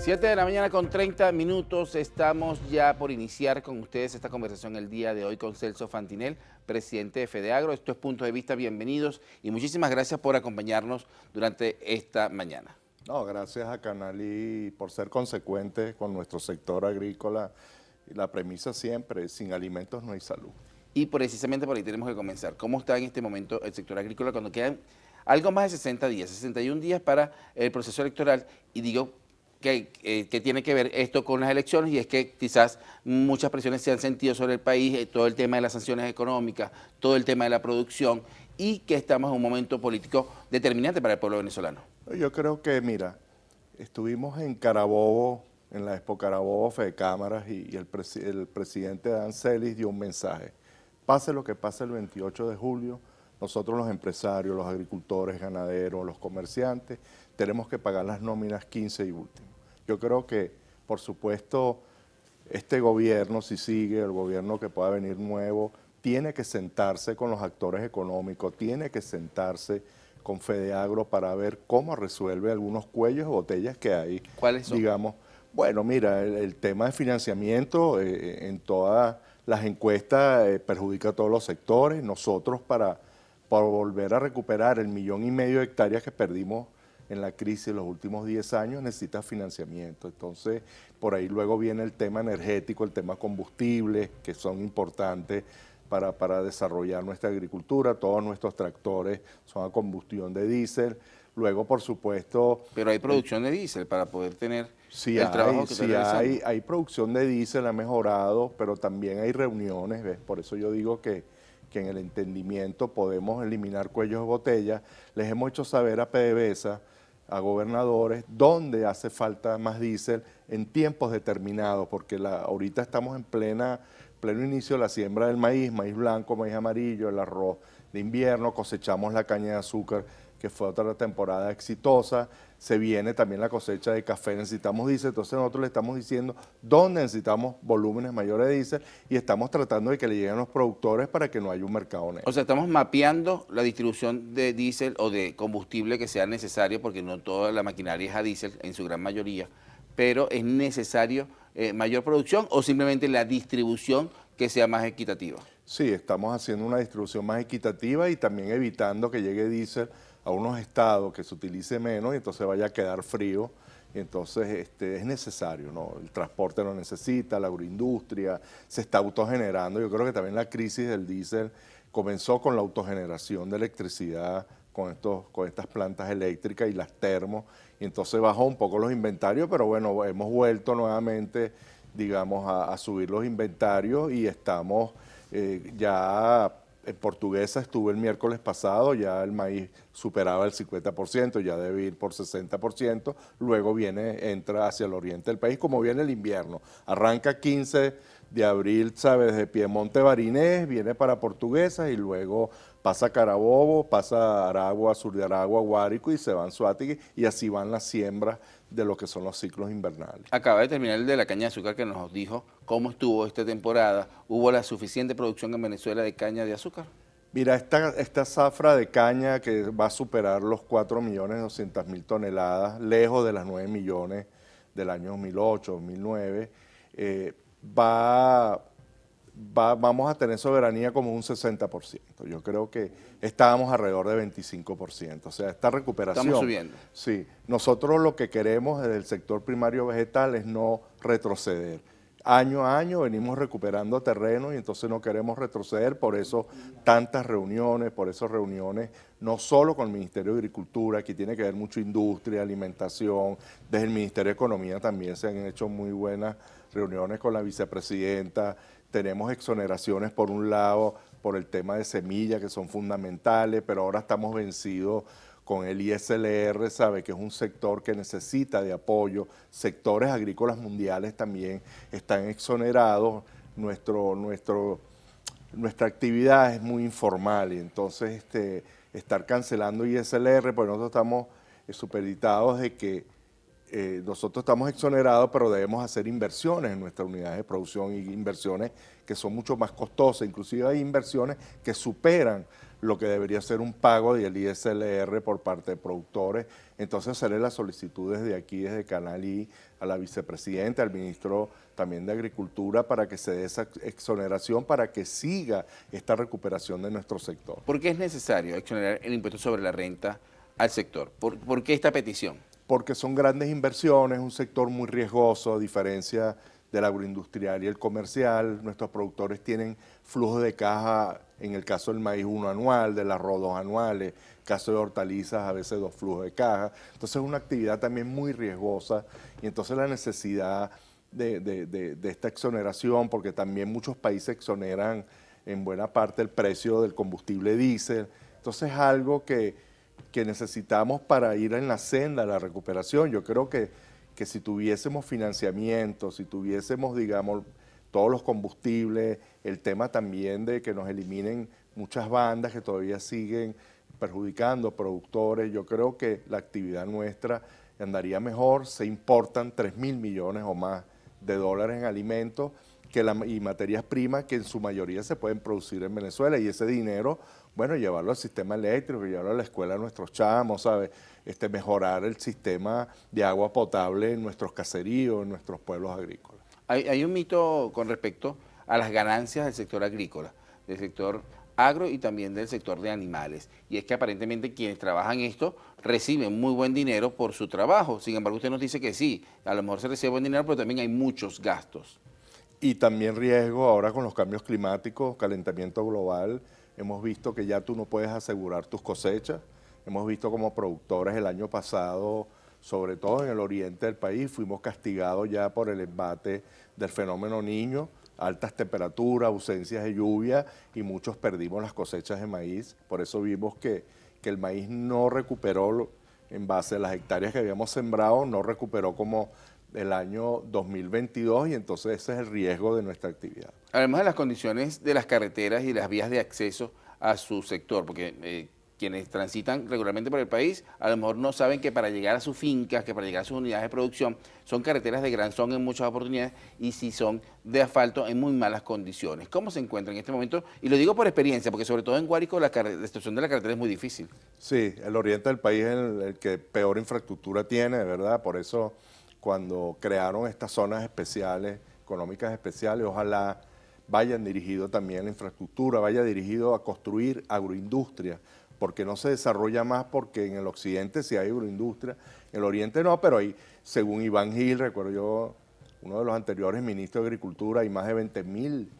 7 de la mañana con 30 minutos, estamos ya por iniciar con ustedes esta conversación el día de hoy con Celso Fantinel, presidente de FEDEAGRO. Esto es Punto de Vista, bienvenidos y muchísimas gracias por acompañarnos durante esta mañana. No, gracias a Canali por ser consecuentes con nuestro sector agrícola. La premisa siempre, sin alimentos no hay salud. Y precisamente por ahí tenemos que comenzar. ¿Cómo está en este momento el sector agrícola cuando quedan algo más de 60 días, 61 días para el proceso electoral? Y digo, eh, que, tiene que ver esto con las elecciones y es que quizás muchas presiones se han sentido sobre el país, eh, todo el tema de las sanciones económicas, todo el tema de la producción y que estamos en un momento político determinante para el pueblo venezolano. Yo creo que, mira, estuvimos en Carabobo, en la Expo Carabobo Fe de Cámaras y, el, presidente Dan Celis dio un mensaje. Pase lo que pase el 28 de julio, nosotros los empresarios, los agricultores, ganaderos, los comerciantes, tenemos que pagar las nóminas 15 y último. Yo creo que, por supuesto, este gobierno, si sigue, el gobierno que pueda venir nuevo, tiene que sentarse con los actores económicos, tiene que sentarse con Fedeagro para ver cómo resuelve algunos cuellos de botellas que hay. ¿Cuáles son? Digamos, bueno, mira, el, tema de financiamiento eh, eh, en todas las encuestas eh, perjudica a todos los sectores. Nosotros para, para volver a recuperar el millón y medio de hectáreas que perdimos en la crisis de los últimos 10 años necesita financiamiento. Entonces, por ahí luego viene el tema energético, el tema combustible, que son importantes para, para desarrollar nuestra agricultura. Todos nuestros tractores son a combustión de diésel. Luego, por supuesto... Pero hay producción de diésel para poder tener sí el hay, trabajo que sí hay, hay producción de diésel, ha mejorado, pero también hay reuniones, ¿ves? Por eso yo digo que, que en el entendimiento podemos eliminar cuellos de botella. Les hemos hecho saber a PDVSA a gobernadores, donde hace falta más diésel en tiempos determinados, porque la, ahorita estamos en plena, pleno inicio de la siembra del maíz, maíz blanco, maíz amarillo, el arroz de invierno, cosechamos la caña de azúcar que fue otra temporada exitosa. Se viene también la cosecha de café, necesitamos diésel, entonces nosotros le estamos diciendo dónde necesitamos volúmenes mayores de diésel y estamos tratando de que le lleguen los productores para que no haya un mercado negro. O sea, estamos mapeando la distribución de diésel o de combustible que sea necesario, porque no toda la maquinaria es a diésel en su gran mayoría, pero es necesario eh, mayor producción o simplemente la distribución que sea más equitativa. Sí, estamos haciendo una distribución más equitativa y también evitando que llegue diésel a unos estados que se utilice menos y entonces vaya a quedar frío. entonces este, es necesario, ¿no? El transporte lo necesita, la agroindustria se está autogenerando. Yo creo que también la crisis del diésel comenzó con la autogeneración de electricidad con, estos, con estas plantas eléctricas y las termos. Y entonces bajó un poco los inventarios, pero bueno, hemos vuelto nuevamente, digamos, a, subir los inventarios y estamos eh, ya en portuguesa estuve el miércoles pasado, ya el maíz superaba el 50%, ya debe ir por 60%, luego viene, entra hacia el oriente del país, como viene el invierno. Arranca 15 de abril, ¿sabes? De Piemonte Barinés, viene para portuguesa y luego pasa Carabobo, pasa Aragua, Sur de Aragua, Guárico y se van Suátegui y así van las siembras de lo que son los ciclos invernales. Acaba de terminar el de la caña de azúcar que nos dijo cómo estuvo esta temporada. ¿Hubo la suficiente producción en Venezuela de caña de azúcar? Mira, esta, esta zafra de caña que va a superar los 4.200.000 toneladas, lejos de las 9 millones del año 2008, 2009, eh, va va vamos a tener soberanía como un 60%. Yo creo que estábamos alrededor de 25%. O sea, esta recuperación. Estamos subiendo. Sí. Nosotros lo que queremos desde el sector primario vegetal es no retroceder. Año a año venimos recuperando terreno y entonces no queremos retroceder, por eso tantas reuniones, por eso reuniones no solo con el Ministerio de Agricultura, aquí tiene que ver mucho industria, alimentación, desde el Ministerio de Economía también se han hecho muy buenas reuniones con la vicepresidenta, tenemos exoneraciones por un lado, por el tema de semillas que son fundamentales, pero ahora estamos vencidos con el ISLR, sabe que es un sector que necesita de apoyo, sectores agrícolas mundiales también están exonerados, nuestro, nuestro, nuestra actividad es muy informal y entonces este, estar cancelando ISLR, pues nosotros estamos eh, superditados de que eh, nosotros estamos exonerados, pero debemos hacer inversiones en nuestras unidades de producción y inversiones que son mucho más costosas, inclusive hay inversiones que superan lo que debería ser un pago del ISLR por parte de productores. Entonces haceré las solicitudes de aquí, desde Canal y a la vicepresidenta, al ministro también de Agricultura, para que se dé esa exoneración, para que siga esta recuperación de nuestro sector. ¿Por qué es necesario exonerar el impuesto sobre la renta al sector? por qué esta petición? porque son grandes inversiones, un sector muy riesgoso, a diferencia del agroindustrial y el comercial. Nuestros productores tienen flujos de caja, en el caso del maíz uno anual, del arroz dos anuales, caso de hortalizas a veces dos flujos de caja. Entonces es una actividad también muy riesgosa y entonces la necesidad de, de esta exoneración, porque también muchos países exoneran en buena parte el precio del combustible diésel. Entonces es algo que que necesitamos para ir en la senda de la recuperación. Yo creo que, que si tuviésemos financiamiento, si tuviésemos, digamos, todos los combustibles, el tema también de que nos eliminen muchas bandas que todavía siguen perjudicando productores, yo creo que la actividad nuestra andaría mejor, se importan 3 mil millones o más de dólares en alimentos que la, y materias primas que en su mayoría se pueden producir en Venezuela y ese dinero, bueno, llevarlo al sistema eléctrico, llevarlo a la escuela a nuestros chamos, ¿sabes? Este, mejorar el sistema de agua potable en nuestros caseríos, en nuestros pueblos agrícolas. Hay, hay un mito con respecto a las ganancias del sector agrícola, del sector agro y también del sector de animales. Y es que aparentemente quienes trabajan esto reciben muy buen dinero por su trabajo. Sin embargo, usted nos dice que sí, a lo mejor se recibe buen dinero, pero también hay muchos gastos y también riesgo ahora con los cambios climáticos, calentamiento global. Hemos visto que ya tú no puedes asegurar tus cosechas. Hemos visto como productores el año pasado, sobre todo en el oriente del país, fuimos castigados ya por el embate del fenómeno niño, altas temperaturas, ausencias de lluvia y muchos perdimos las cosechas de maíz. Por eso vimos que, que el maíz no recuperó en base a las hectáreas que habíamos sembrado, no recuperó como del año 2022 y entonces ese es el riesgo de nuestra actividad. Además de las condiciones de las carreteras y las vías de acceso a su sector, porque eh, quienes transitan regularmente por el país a lo mejor no saben que para llegar a sus fincas, que para llegar a sus unidades de producción, son carreteras de gran son en muchas oportunidades y si son de asfalto en muy malas condiciones. ¿Cómo se encuentra en este momento? Y lo digo por experiencia, porque sobre todo en Guárico la, destrucción de la carretera es muy difícil. Sí, el oriente del país es el, que peor infraestructura tiene, de ¿verdad? Por eso cuando crearon estas zonas especiales, económicas especiales, ojalá vayan dirigido también a la infraestructura, vaya dirigido a construir agroindustria, porque no se desarrolla más, porque en el occidente sí hay agroindustria, en el oriente no, pero ahí, según Iván Gil, recuerdo yo, uno de los anteriores ministros de Agricultura, hay más de 20 mil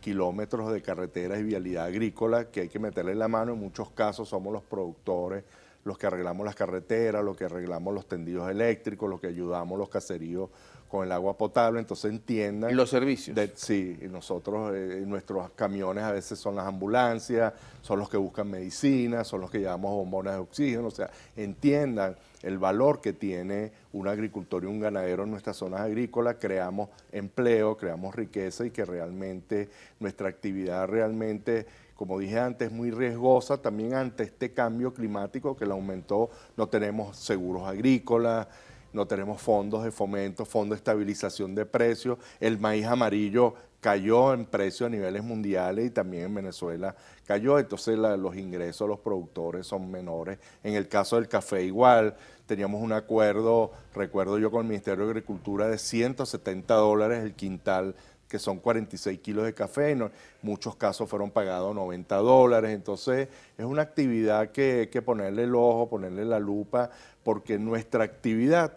kilómetros de carreteras y vialidad agrícola que hay que meterle la mano, en muchos casos somos los productores, los que arreglamos las carreteras, los que arreglamos los tendidos eléctricos, los que ayudamos los caseríos con el agua potable, entonces entiendan... Los servicios. sí, nosotros, eh, nuestros camiones a veces son las ambulancias, son los que buscan medicina, son los que llevamos bombonas de oxígeno, o sea, entiendan el valor que tiene un agricultor y un ganadero en nuestras zonas agrícolas, creamos empleo, creamos riqueza y que realmente nuestra actividad realmente como dije antes, muy riesgosa también ante este cambio climático que la aumentó. No tenemos seguros agrícolas, no tenemos fondos de fomento, fondos de estabilización de precios. El maíz amarillo cayó en precio a niveles mundiales y también en Venezuela cayó, entonces los ingresos de los productores son menores. En el caso del café igual, teníamos un acuerdo, recuerdo yo con el Ministerio de Agricultura, de 170 dólares el quintal que son 46 kilos de café, en muchos casos fueron pagados 90 dólares, entonces es una actividad que hay que ponerle el ojo, ponerle la lupa, porque nuestra actividad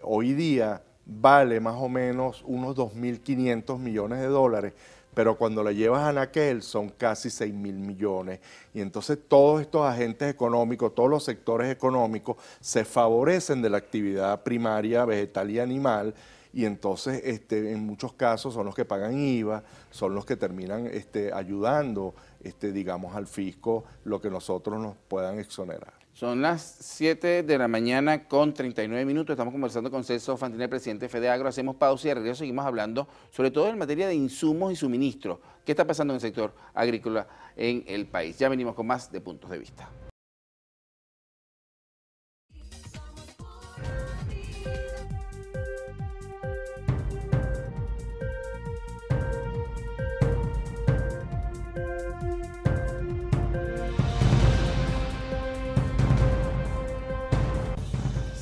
hoy día vale más o menos unos 2.500 millones de dólares, pero cuando la llevas a Naquel son casi 6.000 millones. Y entonces todos estos agentes económicos, todos los sectores económicos se favorecen de la actividad primaria vegetal y animal y entonces este, en muchos casos son los que pagan IVA, son los que terminan este, ayudando, este, digamos, al fisco lo que nosotros nos puedan exonerar. Son las 7 de la mañana con 39 minutos. Estamos conversando con Celso Fantina, presidente de FEDEAGRO. Hacemos pausa y al regreso seguimos hablando sobre todo en materia de insumos y suministros. ¿Qué está pasando en el sector agrícola en el país? Ya venimos con más de puntos de vista.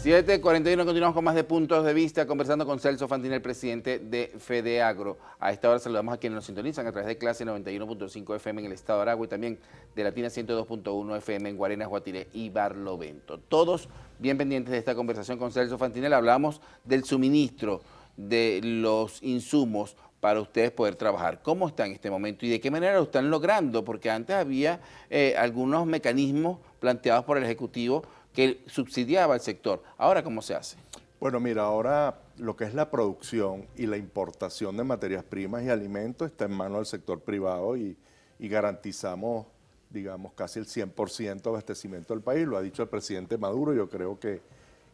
7.41 continuamos con más de puntos de vista, conversando con Celso Fantinel, presidente de Fedeagro. A esta hora saludamos a quienes nos sintonizan a través de clase 91.5 FM en el estado de Aragua y también de Latina 102.1 FM en Guarenas, Guatire y Barlovento. Todos bien pendientes de esta conversación con Celso Fantinel. Hablamos del suministro de los insumos para ustedes poder trabajar. ¿Cómo está en este momento y de qué manera lo están logrando? Porque antes había eh, algunos mecanismos planteados por el Ejecutivo que subsidiaba el sector. Ahora, ¿cómo se hace? Bueno, mira, ahora lo que es la producción y la importación de materias primas y alimentos está en manos del sector privado y, garantizamos, digamos, casi el 100% de abastecimiento del país. Lo ha dicho el presidente Maduro, yo creo que,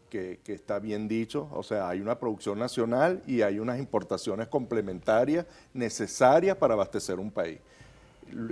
que, está bien dicho. O sea, hay una producción nacional y hay unas importaciones complementarias necesarias para abastecer un país.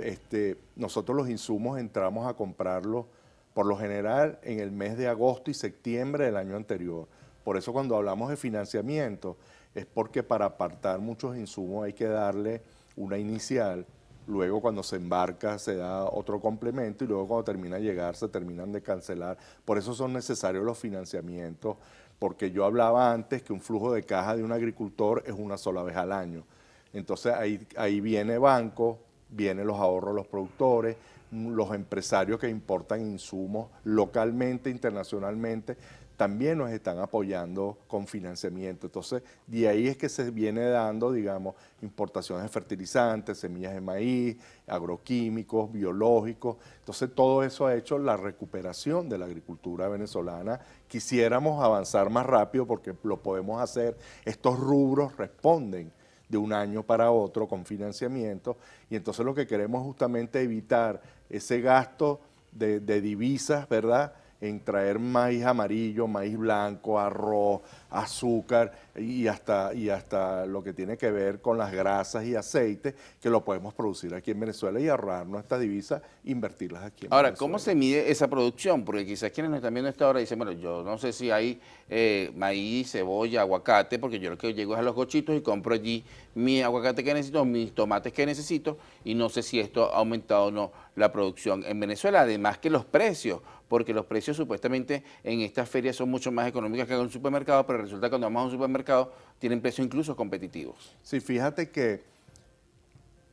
Este, nosotros los insumos entramos a comprarlos por lo general en el mes de agosto y septiembre del año anterior. Por eso cuando hablamos de financiamiento es porque para apartar muchos insumos hay que darle una inicial, luego cuando se embarca se da otro complemento y luego cuando termina de llegar se terminan de cancelar. Por eso son necesarios los financiamientos, porque yo hablaba antes que un flujo de caja de un agricultor es una sola vez al año. Entonces ahí, ahí viene banco, vienen los ahorros de los productores, los empresarios que importan insumos localmente, internacionalmente, también nos están apoyando con financiamiento. Entonces, de ahí es que se viene dando, digamos, importaciones de fertilizantes, semillas de maíz, agroquímicos, biológicos. Entonces, todo eso ha hecho la recuperación de la agricultura venezolana. Quisiéramos avanzar más rápido porque lo podemos hacer. Estos rubros responden de un año para otro con financiamiento y entonces lo que queremos justamente evitar ese gasto de, divisas, ¿verdad? en traer maíz amarillo, maíz blanco, arroz, azúcar y hasta, y hasta lo que tiene que ver con las grasas y aceites que lo podemos producir aquí en Venezuela y ahorrar nuestras divisas, invertirlas aquí en Ahora, ¿cómo se mide esa producción? Porque quizás quienes nos están viendo esta hora dicen, bueno, yo no sé si hay eh, maíz, cebolla, aguacate, porque yo lo que llego es a los cochitos y compro allí mi aguacate que necesito, mis tomates que necesito y no sé si esto ha aumentado o no la producción en Venezuela, además que los precios, porque los precios supuestamente en estas ferias son mucho más económicas que en un supermercado, pero resulta que cuando vamos a un supermercado tienen precios incluso competitivos. Sí, fíjate que,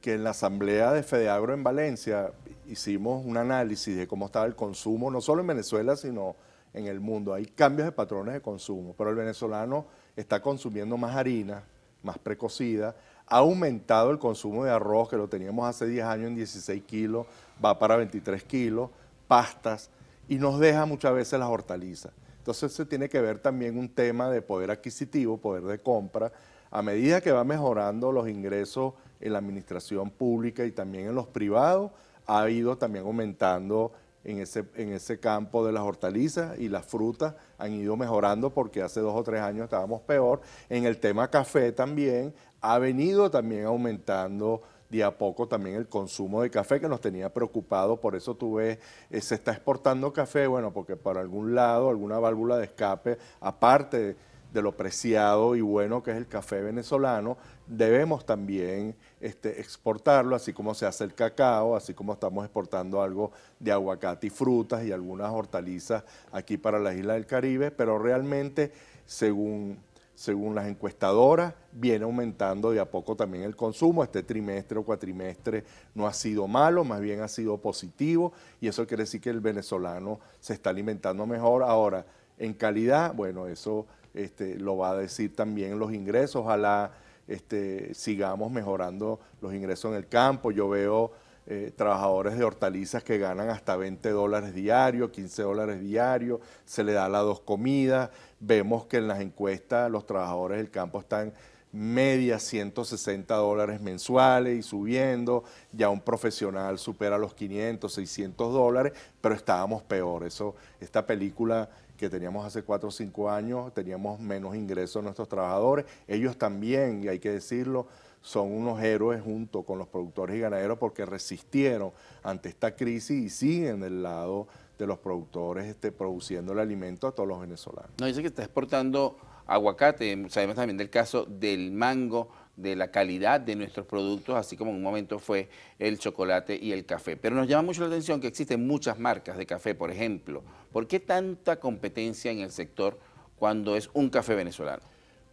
que en la asamblea de Fedeagro en Valencia hicimos un análisis de cómo estaba el consumo, no solo en Venezuela, sino en el mundo. Hay cambios de patrones de consumo, pero el venezolano está consumiendo más harina, más precocida, ha aumentado el consumo de arroz, que lo teníamos hace 10 años en 16 kilos, va para 23 kilos, pastas, y nos deja muchas veces las hortalizas. Entonces se tiene que ver también un tema de poder adquisitivo, poder de compra. A medida que va mejorando los ingresos en la administración pública y también en los privados, ha ido también aumentando en ese, en ese campo de las hortalizas y las frutas han ido mejorando porque hace dos o tres años estábamos peor. En el tema café también ha venido también aumentando de a poco también el consumo de café que nos tenía preocupado. Por eso tú ves, eh, se está exportando café, bueno, porque por algún lado, alguna válvula de escape, aparte de, lo preciado y bueno que es el café venezolano, debemos también este, exportarlo, así como se hace el cacao, así como estamos exportando algo de aguacate y frutas y algunas hortalizas aquí para la isla del Caribe, pero realmente, según según las encuestadoras, viene aumentando de a poco también el consumo. Este trimestre o cuatrimestre no ha sido malo, más bien ha sido positivo y eso quiere decir que el venezolano se está alimentando mejor. Ahora, en calidad, bueno, eso este, lo va a decir también los ingresos. Ojalá este, sigamos mejorando los ingresos en el campo. Yo veo eh, trabajadores de hortalizas que ganan hasta 20 dólares diarios, 15 dólares diarios, se le da las dos comidas. Vemos que en las encuestas los trabajadores del campo están media 160 dólares mensuales y subiendo, ya un profesional supera los 500, 600 dólares, pero estábamos peor. Eso, esta película que teníamos hace 4 o 5 años, teníamos menos ingresos nuestros trabajadores, ellos también, y hay que decirlo, son unos héroes junto con los productores y ganaderos porque resistieron ante esta crisis y siguen del lado de los productores este, produciendo el alimento a todos los venezolanos. No, dice que está exportando aguacate, sabemos también del caso del mango, de la calidad de nuestros productos, así como en un momento fue el chocolate y el café. Pero nos llama mucho la atención que existen muchas marcas de café, por ejemplo. ¿Por qué tanta competencia en el sector cuando es un café venezolano?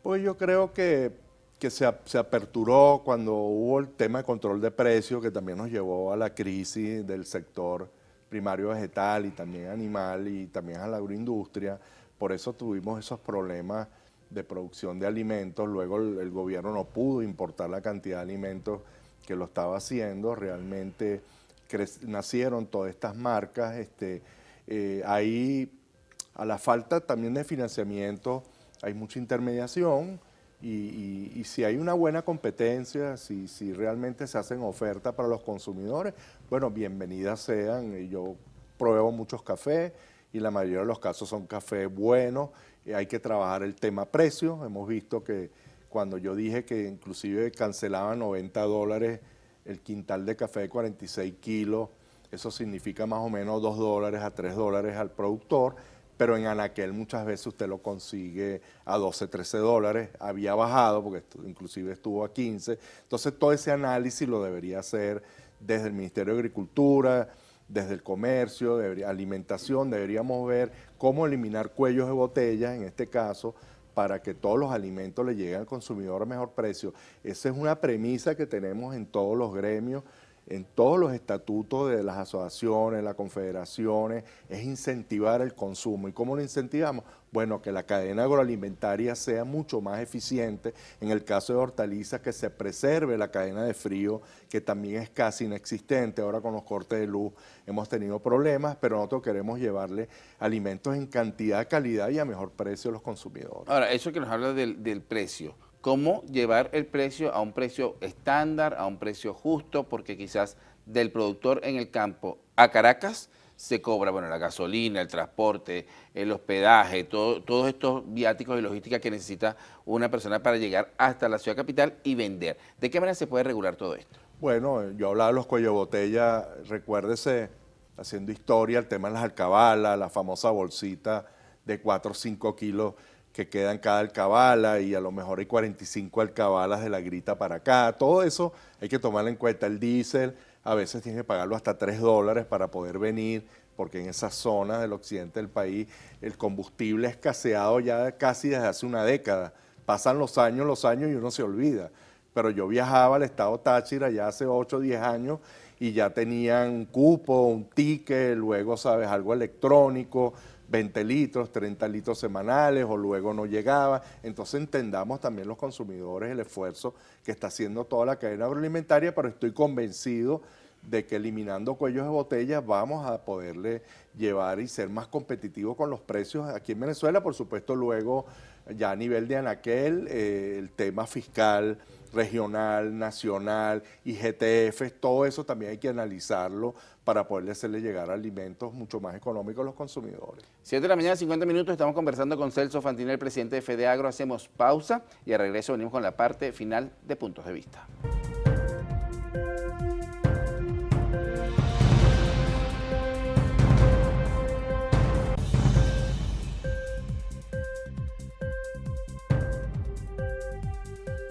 Pues yo creo que que se, se, aperturó cuando hubo el tema de control de precios que también nos llevó a la crisis del sector primario vegetal y también animal y también a la agroindustria. Por eso tuvimos esos problemas de producción de alimentos. Luego el, gobierno no pudo importar la cantidad de alimentos que lo estaba haciendo. Realmente nacieron todas estas marcas. Este, eh, ahí, a la falta también de financiamiento, hay mucha intermediación y, si hay una buena competencia, si, realmente se hacen ofertas para los consumidores, bueno, bienvenidas sean. Yo pruebo muchos cafés y la mayoría de los casos son cafés buenos. Eh, hay que trabajar el tema precio. Hemos visto que cuando yo dije que inclusive cancelaba 90 dólares el quintal de café de 46 kilos, eso significa más o menos 2 dólares a 3 dólares al productor pero en Anaquel muchas veces usted lo consigue a 12, 13 dólares, había bajado, porque inclusive estuvo a 15. Entonces todo ese análisis lo debería hacer desde el Ministerio de Agricultura, desde el comercio, de alimentación, deberíamos ver cómo eliminar cuellos de botella, en este caso, para que todos los alimentos le lleguen al consumidor a mejor precio. Esa es una premisa que tenemos en todos los gremios en todos los estatutos de las asociaciones, las confederaciones, es incentivar el consumo. ¿Y cómo lo incentivamos? Bueno, que la cadena agroalimentaria sea mucho más eficiente. En el caso de hortalizas, que se preserve la cadena de frío, que también es casi inexistente. Ahora con los cortes de luz hemos tenido problemas, pero nosotros queremos llevarle alimentos en cantidad, calidad y a mejor precio a los consumidores. Ahora, eso que nos habla del, del precio cómo llevar el precio a un precio estándar, a un precio justo, porque quizás del productor en el campo a Caracas se cobra, bueno, la gasolina, el transporte, el hospedaje, todos estos viáticos y logística que necesita una persona para llegar hasta la ciudad capital y vender. ¿De qué manera se puede regular todo esto? Bueno, yo hablaba de los cuello botella, recuérdese, haciendo historia, el tema de las alcabalas, la famosa bolsita de 4 o 5 kilos que quedan cada alcabala y a lo mejor hay 45 alcabalas de la grita para acá. Todo eso hay que tomarlo en cuenta. El diésel a veces tienes que pagarlo hasta 3 dólares para poder venir, porque en esas zonas del occidente del país el combustible ha escaseado ya casi desde hace una década. Pasan los años, los años y uno se olvida. Pero yo viajaba al estado Táchira ya hace 8 o 10 años y ya tenían un cupo, un ticket, luego, ¿sabes? Algo electrónico 20 litros, 30 litros semanales o luego no llegaba. Entonces entendamos también los consumidores el esfuerzo que está haciendo toda la cadena agroalimentaria, pero estoy convencido de que eliminando cuellos de botella vamos a poderle llevar y ser más competitivos con los precios aquí en Venezuela, por supuesto luego ya a nivel de Anaquel, eh, el tema fiscal regional, nacional, IGTF, todo eso también hay que analizarlo para poderle hacerle llegar alimentos mucho más económicos a los consumidores. Siete de la mañana, 50 minutos, estamos conversando con Celso Fantina, el presidente de Fedeagro. Hacemos pausa y al regreso venimos con la parte final de Puntos de Vista.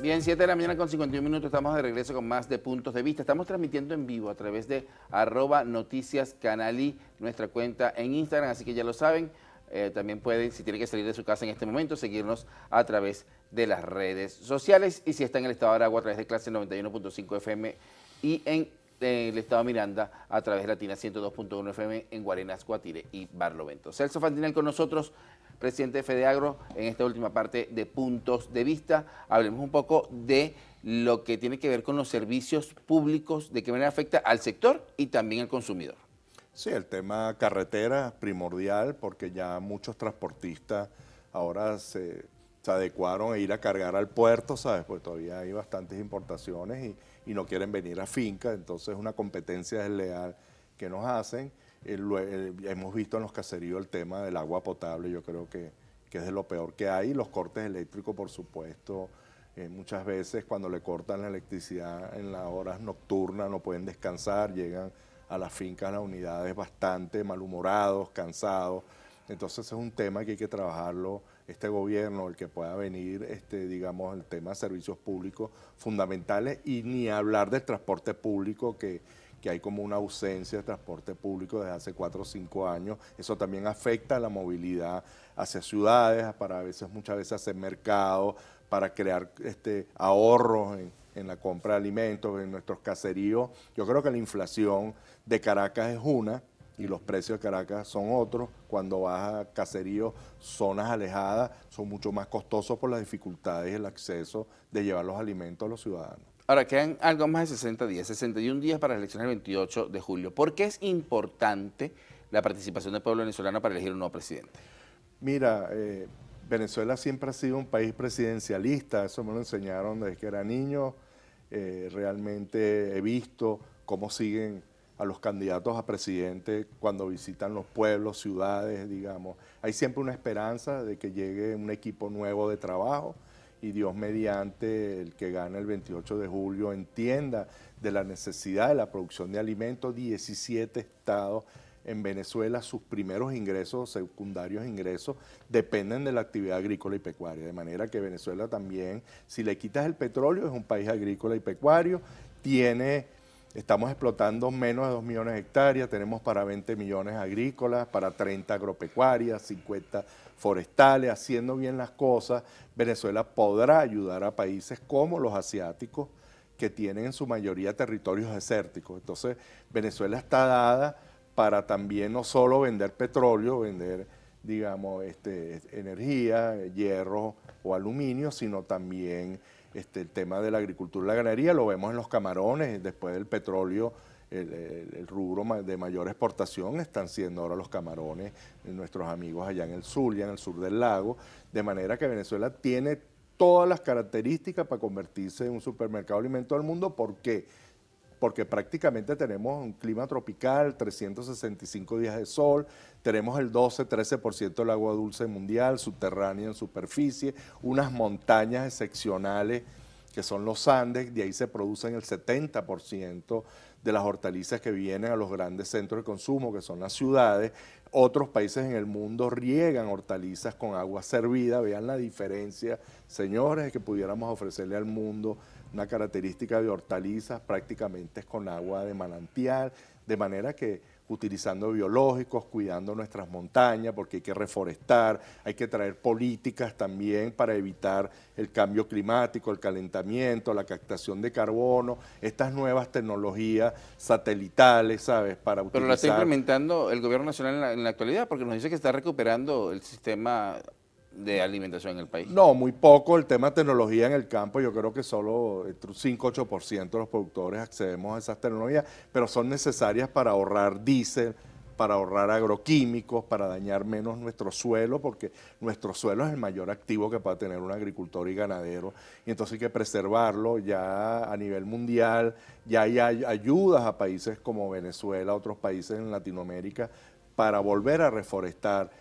Bien, 7 de la mañana con 51 minutos, estamos de regreso con más de Puntos de Vista. Estamos transmitiendo en vivo a través de arroba noticias canalí, nuestra cuenta en Instagram, así que ya lo saben. Eh, también pueden, si tienen que salir de su casa en este momento, seguirnos a través de las redes sociales y si está en el estado de Aragua a través de clase 91.5 FM y en eh, el estado Miranda a través de Latina 102.1 FM en Guarenas, Guatire y Barlovento. Celso Fantinel con nosotros presidente de Fedeagro, en esta última parte de puntos de vista. Hablemos un poco de lo que tiene que ver con los servicios públicos, de qué manera afecta al sector y también al consumidor. Sí, el tema carretera primordial porque ya muchos transportistas ahora se, adecuaron a ir a cargar al puerto, ¿sabes? Porque todavía hay bastantes importaciones y, y no quieren venir a finca, entonces es una competencia desleal que nos hacen eh, eh, hemos visto en los caseríos el tema del agua potable, yo creo que, es de lo peor que hay. Los cortes eléctricos, por supuesto, eh, muchas veces cuando le cortan la electricidad en las horas nocturnas no pueden descansar, llegan a las fincas, a las unidades bastante malhumorados, cansados. Entonces es un tema que hay que trabajarlo este gobierno, el que pueda venir, este, digamos, el tema de servicios públicos fundamentales y ni hablar del transporte público que que hay como una ausencia de transporte público desde hace cuatro o cinco años. Eso también afecta la movilidad hacia ciudades, para a veces, muchas veces hacer mercado, para crear este, ahorros en, la compra de alimentos, en nuestros caseríos. Yo creo que la inflación de Caracas es una, y los precios de Caracas son otros. Cuando vas a caseríos, zonas alejadas, son mucho más costosos por las dificultades y el acceso de llevar los alimentos a los ciudadanos. Ahora, quedan algo más de 60 días, 61 días para las elecciones del 28 de julio. ¿Por qué es importante la participación del pueblo venezolano para elegir un nuevo presidente? Mira, eh, Venezuela siempre ha sido un país presidencialista, eso me lo enseñaron desde que era niño. Eh, realmente he visto cómo siguen a los candidatos a presidente cuando visitan los pueblos, ciudades, digamos. Hay siempre una esperanza de que llegue un equipo nuevo de trabajo y Dios mediante el que gana el 28 de julio entienda de la necesidad de la producción de alimentos, 17 estados en Venezuela sus primeros ingresos, secundarios ingresos, dependen de la actividad agrícola y pecuaria. De manera que Venezuela también, si le quitas el petróleo, es un país agrícola y pecuario, tiene Estamos explotando menos de 2 millones de hectáreas, tenemos para 20 millones agrícolas, para 30 agropecuarias, 50 forestales, haciendo bien las cosas. Venezuela podrá ayudar a países como los asiáticos, que tienen en su mayoría territorios desérticos. Entonces, Venezuela está dada para también no solo vender petróleo, vender, digamos, este, energía, hierro o aluminio, sino también este, el tema de la agricultura y la ganadería, lo vemos en los camarones, después del petróleo, el, rubro de mayor exportación están siendo ahora los camarones, nuestros amigos allá en el sur y en el sur del lago, de manera que Venezuela tiene todas las características para convertirse en un supermercado de alimentos del mundo. ¿Por qué? porque prácticamente tenemos un clima tropical, 365 días de sol, tenemos el 12-13% del agua dulce mundial, subterránea en superficie, unas montañas excepcionales que son los Andes, de ahí se producen el 70% de las hortalizas que vienen a los grandes centros de consumo, que son las ciudades. Otros países en el mundo riegan hortalizas con agua servida, vean la diferencia, señores, que pudiéramos ofrecerle al mundo una característica de hortalizas prácticamente es con agua de manantial, de manera que utilizando biológicos, cuidando nuestras montañas, porque hay que reforestar, hay que traer políticas también para evitar el cambio climático, el calentamiento, la captación de carbono, estas nuevas tecnologías satelitales, ¿sabes? Para utilizar. Pero la está implementando el gobierno nacional en la actualidad, porque nos dice que está recuperando el sistema de alimentación en el país? No, muy poco. El tema de tecnología en el campo, yo creo que solo 5-8% eh, de los productores accedemos a esas tecnologías, pero son necesarias para ahorrar diésel, para ahorrar agroquímicos, para dañar menos nuestro suelo, porque nuestro suelo es el mayor activo que puede tener un agricultor y ganadero, y entonces hay que preservarlo ya a nivel mundial, ya hay ayudas a países como Venezuela, otros países en Latinoamérica, para volver a reforestar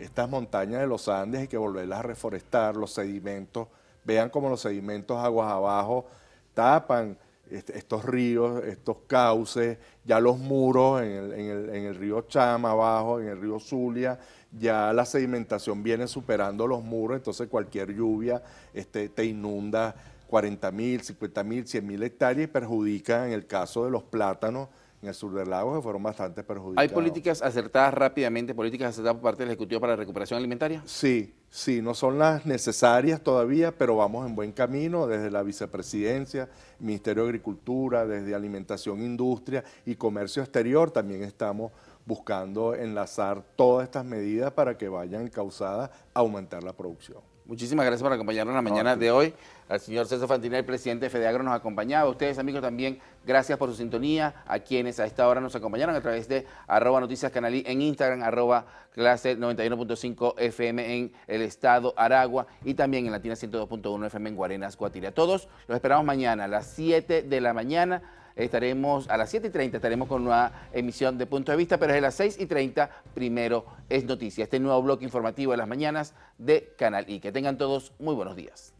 estas montañas de los Andes hay que volverlas a reforestar, los sedimentos, vean como los sedimentos aguas abajo tapan este, estos ríos, estos cauces, ya los muros en el, río Chama abajo, en el río Zulia, ya la sedimentación viene superando los muros, entonces cualquier lluvia este, te inunda 40 mil, 50 mil, 100 mil hectáreas y perjudica en el caso de los plátanos en el sur del lago que fueron bastante perjudicados. ¿Hay políticas acertadas rápidamente, políticas acertadas por parte del Ejecutivo para la recuperación alimentaria? Sí, sí, no son las necesarias todavía, pero vamos en buen camino desde la vicepresidencia, Ministerio de Agricultura, desde Alimentación, Industria y Comercio Exterior también estamos buscando enlazar todas estas medidas para que vayan causadas a aumentar la producción. Muchísimas gracias por acompañarnos en la mañana de hoy. Al señor César Fantina, el presidente de Fedeagro, nos acompañaba. A ustedes, amigos, también gracias por su sintonía. A quienes a esta hora nos acompañaron a través de arroba noticias canalí en Instagram, arroba clase 91.5 FM en el estado Aragua y también en Latina 102.1 FM en Guarenas, Guatire. A todos los esperamos mañana a las 7 de la mañana estaremos a las 7 y 30 estaremos con una emisión de punto de vista, pero es a las 6 y 30 primero es noticia. Este nuevo bloque informativo de las mañanas de Canal y que tengan todos muy buenos días.